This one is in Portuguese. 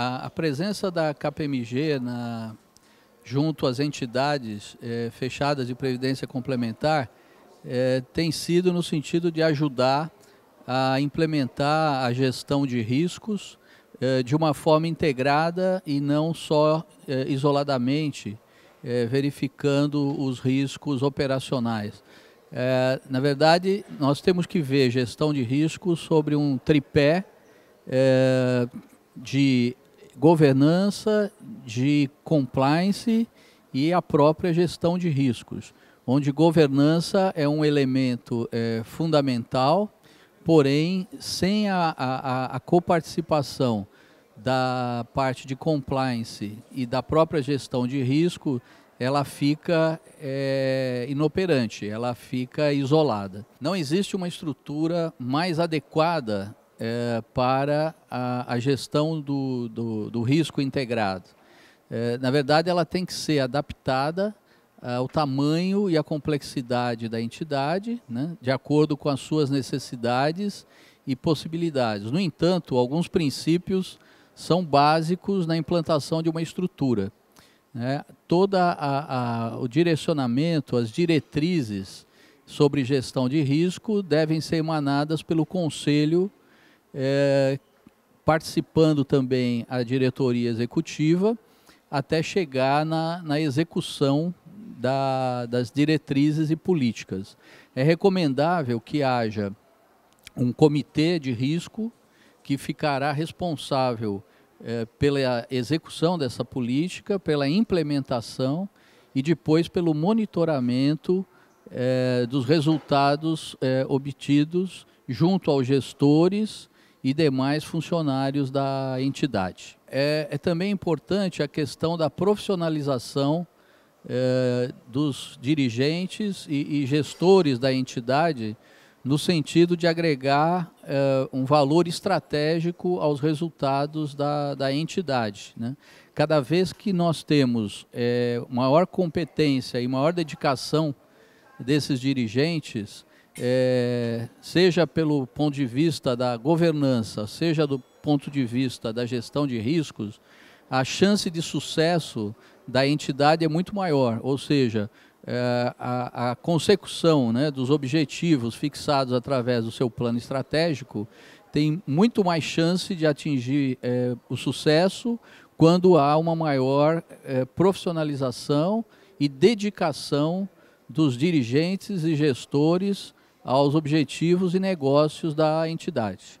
A, a presença da KPMG na, junto às entidades é, fechadas de previdência complementar é, tem sido no sentido de ajudar a implementar a gestão de riscos é, de uma forma integrada e não só é, isoladamente é, verificando os riscos operacionais. É, na verdade, nós temos que ver gestão de riscos sobre um tripé de governança, de compliance e a própria gestão de riscos, onde governança é um elemento é, fundamental, porém, sem a, a, a coparticipação da parte de compliance e da própria gestão de risco, ela fica é, inoperante, ela fica isolada. Não existe uma estrutura mais adequada é, para a, a gestão do, do, do, risco integrado. É, na verdade, ela tem que ser adaptada eh, ao tamanho e à complexidade da entidade, né, de acordo com as suas necessidades e possibilidades. No entanto, alguns princípios são básicos na implantação de uma estrutura. Né? Todo o direcionamento, as diretrizes sobre gestão de risco devem ser emanadas pelo Conselho é, participando também a diretoria executiva, até chegar na, na execução da, das diretrizes e políticas. É recomendável que haja um comitê de risco que ficará responsável é, pela execução dessa política, pela implementação e depois pelo monitoramento é, dos resultados é, obtidos junto aos gestores e demais funcionários da entidade. É, é também importante a questão da profissionalização é, dos dirigentes e, e, gestores da entidade, no sentido de agregar é, um valor estratégico aos resultados da, da entidade. Né? Cada vez que nós temos eh, maior competência e maior dedicação desses dirigentes, é, seja pelo ponto de vista da governança, seja do ponto de vista da gestão de riscos, a chance de sucesso da entidade é muito maior, ou seja, é, a, a, consecução né, dos objetivos fixados através do seu plano estratégico tem muito mais chance de atingir é, o sucesso quando há uma maior é, profissionalização e dedicação dos dirigentes e gestores aos objetivos e negócios da entidade.